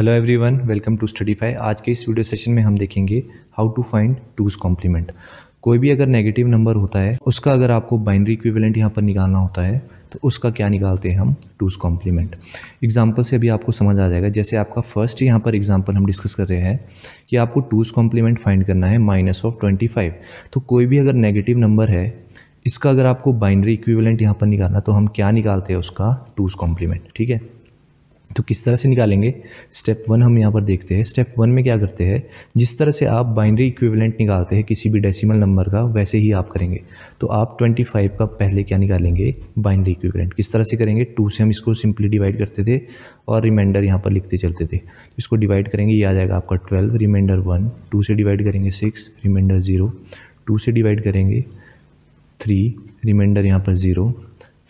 hello everyone welcome to five आज के इस वीडियो सेशन में हम देखेंगे how to find two's complement कोई भी अगर नेगेटिव नंबर होता है उसका अगर आपको बाइनरी इक्विवेलेंट यहाँ पर निकालना होता है तो उसका क्या निकालते हैं हम टूज कॉम्प्लीमेंट एग्जाम्पल से अभी आपको समझ आ जाएगा जैसे आपका फर्स्ट यहाँ पर एग्जाम्पल हम डिस्कस कर रहे हैं कि आपको टूज कॉम्प्लीमेंट फाइंड करना है माइनस ऑफ ट्वेंटी फाइव तो कोई भी अगर नेगेटिव नंबर है इसका अगर आपको बाइनरी इक्विवेलेंट यहाँ पर निकालना तो हम क्या निकालते हैं उसका टूज कॉम्प्लीमेंट ठीक है तो किस तरह से निकालेंगे स्टेप वन हम यहाँ पर देखते हैं स्टेप वन में क्या करते हैं जिस तरह से आप बाइनरी इक्विवेलेंट निकालते हैं किसी भी डेसिमल नंबर का वैसे ही आप करेंगे तो आप 25 का पहले क्या निकालेंगे बाइनरी इक्विवेलेंट किस तरह से करेंगे टू से हम इसको सिंपली डिवाइड करते थे और रिमाइंडर यहाँ पर लिखते चलते थे तो इसको डिवाइड करेंगे ये आ जाएगा आपका ट्वेल्व रिमाइंडर वन टू से डिवाइड करेंगे सिक्स रिमाइंडर ज़ीरो टू से डिवाइड करेंगे थ्री रिमाइंडर यहाँ पर ज़ीरो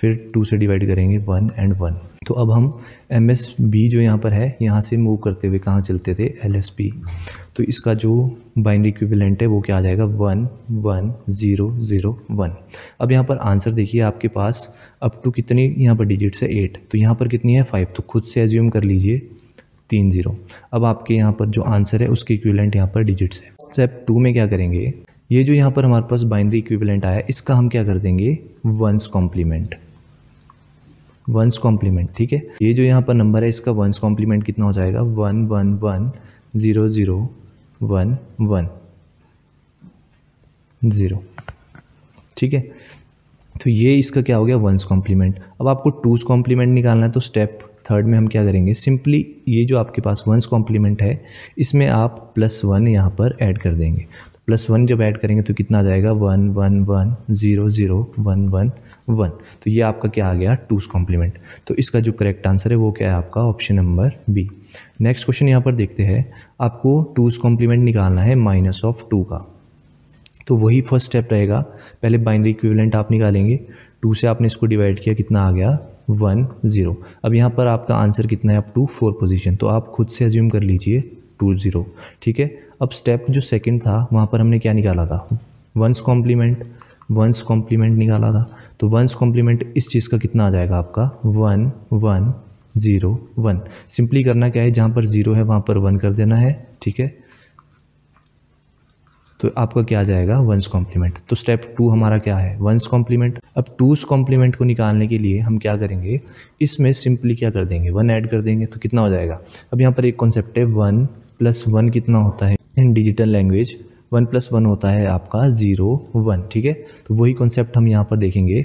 फिर टू से डिवाइड करेंगे वन एंड वन तो अब हम एम एस बी जो यहाँ पर है यहाँ से मूव करते हुए कहाँ चलते थे एल एस पी तो इसका जो बाइनरी इक्विवेलेंट है वो क्या आ जाएगा one one zero zero one अब यहाँ पर आंसर देखिए आपके पास अप टू कितनी यहाँ पर डिजिट्स है एट तो यहाँ पर कितनी है फाइव तो खुद से एज्यूम कर लीजिए तीन ज़ीरो अब आपके यहाँ पर जो आंसर है उसके इक्विवेलेंट यहाँ पर डिजिट्स है स्टेप टू में क्या करेंगे ये जो यहाँ पर हमारे पास बाइनरी इक्विवेलेंट आया इसका हम क्या कर देंगे वंस कॉम्प्लीमेंट वंस कॉम्प्लीमेंट ठीक है ये जो यहाँ पर नंबर है इसका वंस कॉम्प्लीमेंट कितना हो जाएगा one one one zero zero one one zero ठीक है तो ये इसका क्या हो गया वंस कॉम्प्लीमेंट अब आपको टूज कॉम्प्लीमेंट निकालना है तो स्टेप थर्ड में हम क्या करेंगे सिंपली ये जो आपके पास वंस कॉम्प्लीमेंट है इसमें आप प्लस वन यहाँ पर ऐड कर देंगे प्लस वन जब ऐड करेंगे तो कितना आ जाएगा one one one zero zero one one one तो ये आपका क्या आ गया टूस कॉम्प्लीमेंट तो इसका जो करेक्ट आंसर है वो क्या है आपका option number B next question यहाँ पर देखते हैं आपको टूस कॉम्प्लीमेंट निकालना है माइनस ऑफ टू का तो वही फर्स्ट स्टेप रहेगा पहले बाइनरी इक्विवेलेंट आप निकालेंगे टू से आपने इसको डिवाइड किया कितना आ गया वन ज़ीरो अब यहाँ पर आपका आंसर कितना है अप टू फोर पोजीशन तो आप खुद से एज्यूम कर लीजिए टू ज़ीरो ठीक है अब स्टेप जो सेकंड था वहाँ पर हमने क्या निकाला था वंस कॉम्प्लीमेंट वंस कॉम्प्लीमेंट निकाला था तो वंस कॉम्प्लीमेंट इस चीज़ का कितना आ जाएगा आपका one one zero one simply करना क्या है जहाँ पर ज़ीरो है वहाँ पर वन कर देना है ठीक है तो आपका क्या आ जाएगा वंस कॉम्प्लीमेंट तो स्टेप टू हमारा क्या है वंस कॉम्प्लीमेंट अब टूज कॉम्प्लीमेंट को निकालने के लिए हम क्या करेंगे इसमें सिंपली क्या कर देंगे वन ऐड कर देंगे तो कितना हो जाएगा अब यहाँ पर एक कॉन्सेप्ट है वन प्लस वन कितना होता है in digital language one plus one होता है आपका ज़ीरो वन ठीक है तो वही कॉन्सेप्ट हम यहाँ पर देखेंगे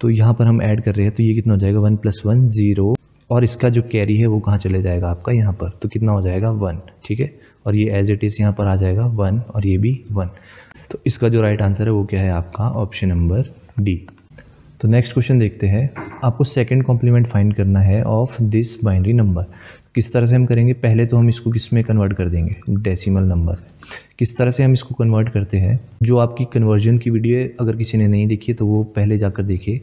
तो यहाँ पर हम ऐड कर रहे हैं तो ये कितना हो जाएगा वन प्लस वन ज़ीरो और इसका जो कैरी है वो कहाँ चले जाएगा आपका यहाँ पर तो कितना हो जाएगा वन ठीक है और ये एज इट इज़ यहाँ पर आ जाएगा वन और ये भी वन तो इसका जो राइट आंसर है वो क्या है आपका ऑप्शन नंबर डी तो नेक्स्ट क्वेश्चन देखते हैं आपको सेकंड कॉम्प्लीमेंट फाइंड करना है ऑफ दिस बाइनरी नंबर किस तरह से हम करेंगे पहले तो हम इसको किस में कन्वर्ट कर देंगे डेसिमल नंबर किस तरह से हम इसको कन्वर्ट करते हैं जो आपकी कन्वर्जन की वीडियो अगर किसी ने नहीं देखी है तो वो पहले जाकर देखिए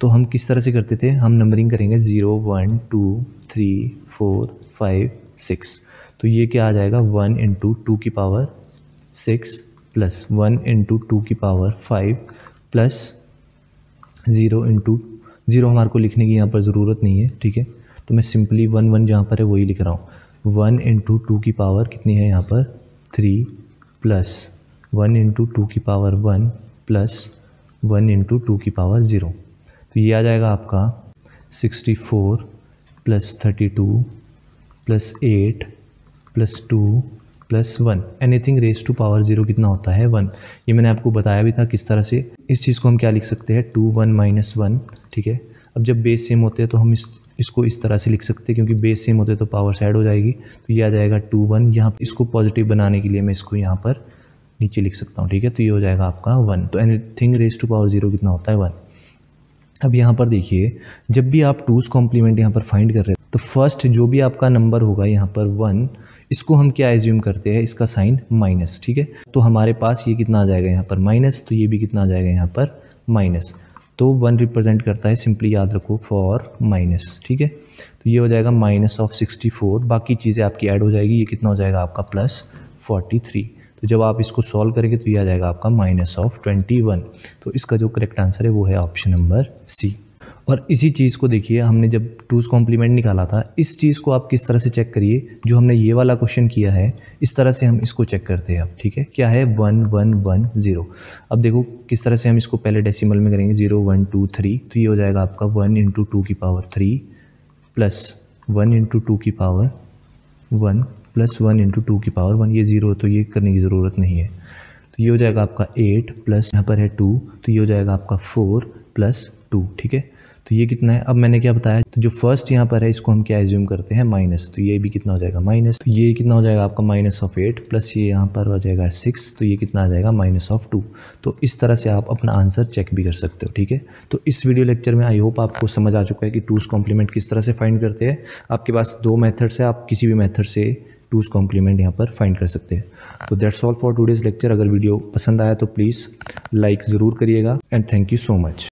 तो हम किस तरह से करते थे हम नंबरिंग करेंगे zero one two three four five six तो ये क्या आ जाएगा वन इंटू टू की power six plus one into two की power five plus zero into zero हमारे को लिखने की यहाँ पर ज़रूरत नहीं है ठीक है तो मैं सिंपली वन वन जहाँ पर है वही लिख रहा हूँ वन इंटू टू की पावर कितनी है यहाँ पर three plus one into two की power one plus one into two की पावर ज़ीरो तो ये आ जाएगा आपका sixty four plus thirty two plus eight plus two plus one anything raise to power zero कितना होता है वन ये मैंने आपको बताया भी था किस तरह से इस चीज़ को हम क्या लिख सकते हैं टू वन माइनस वन ठीक है अब जब बेस सेम होते हैं तो हम इस इसको इस तरह से लिख सकते हैं क्योंकि बेस सेम होते हैं तो पावर साइड हो जाएगी तो ये आ जाएगा टू वन यहाँ इसको पॉजिटिव बनाने के लिए मैं इसको यहाँ पर नीचे लिख सकता हूँ ठीक है तो ये हो जाएगा आपका वन तो anything raise to power zero कितना होता है वन अब यहाँ पर देखिए जब भी आप टूज़ कॉम्प्लीमेंट यहाँ पर फाइंड कर रहे हैं तो फर्स्ट जो भी आपका नंबर होगा यहाँ पर वन इसको हम क्या एज्यूम करते हैं इसका साइन माइनस ठीक है तो हमारे पास ये कितना आ जाएगा यहाँ पर माइनस तो ये भी कितना आ जाएगा यहाँ पर माइनस तो वन रिप्रेजेंट करता है सिंपली याद रखो फॉर माइनस ठीक है तो ये हो जाएगा माइनस ऑफ सिक्सटी फोर बाकी चीज़ें आपकी ऐड हो जाएगी ये कितना हो जाएगा आपका प्लस फोर्टी थ्री तो जब आप इसको सॉल्व करेंगे तो ये आ जाएगा आपका माइनस ऑफ ट्वेंटी वन तो इसका जो करेक्ट आंसर है वो है ऑप्शन नंबर सी और इसी चीज़ को देखिए हमने जब टूज़ कॉम्प्लीमेंट निकाला था इस चीज़ को आप किस तरह से चेक करिए जो हमने ये वाला क्वेश्चन किया है इस तरह से हम इसको चेक करते हैं अब ठीक है क्या है वन वन वन ज़ीरो अब देखो किस तरह से हम इसको पहले डेसिमल में करेंगे ज़ीरो वन टू थ्री तो ये हो जाएगा आपका वन इंटू टू की power three plus one into two की power one plus one into two की पावर वन ये ज़ीरो तो ये करने की ज़रूरत नहीं है तो ये हो जाएगा आपका एट प्लस यहाँ पर है टू तो ये हो जाएगा आपका फोर प्लस टू ठीक है तो ये कितना है अब मैंने क्या बताया तो जो फर्स्ट यहाँ पर है इसको हम क्या एज्यूम करते हैं माइनस तो ये भी कितना हो जाएगा माइनस तो ये कितना हो जाएगा आपका माइनस ऑफ एट प्लस ये यहाँ पर हो जाएगा सिक्स तो ये कितना आ जाएगा माइनस ऑफ टू तो इस तरह से आप अपना आंसर चेक भी कर सकते हो ठीक है तो इस वीडियो लेक्चर में आई होप आपको समझ आ चुका है कि टूज़ कॉम्प्लीमेंट किस तरह से फाइंड करते हैं आपके पास दो मैथड्स है आप किसी भी मैथड से टूज़ कॉम्प्लीमेंट यहाँ पर फाइंड कर सकते हैं तो that's all for today's lecture अगर वीडियो पसंद आया तो प्लीज़ लाइक ज़रूर करिएगा and thank you so much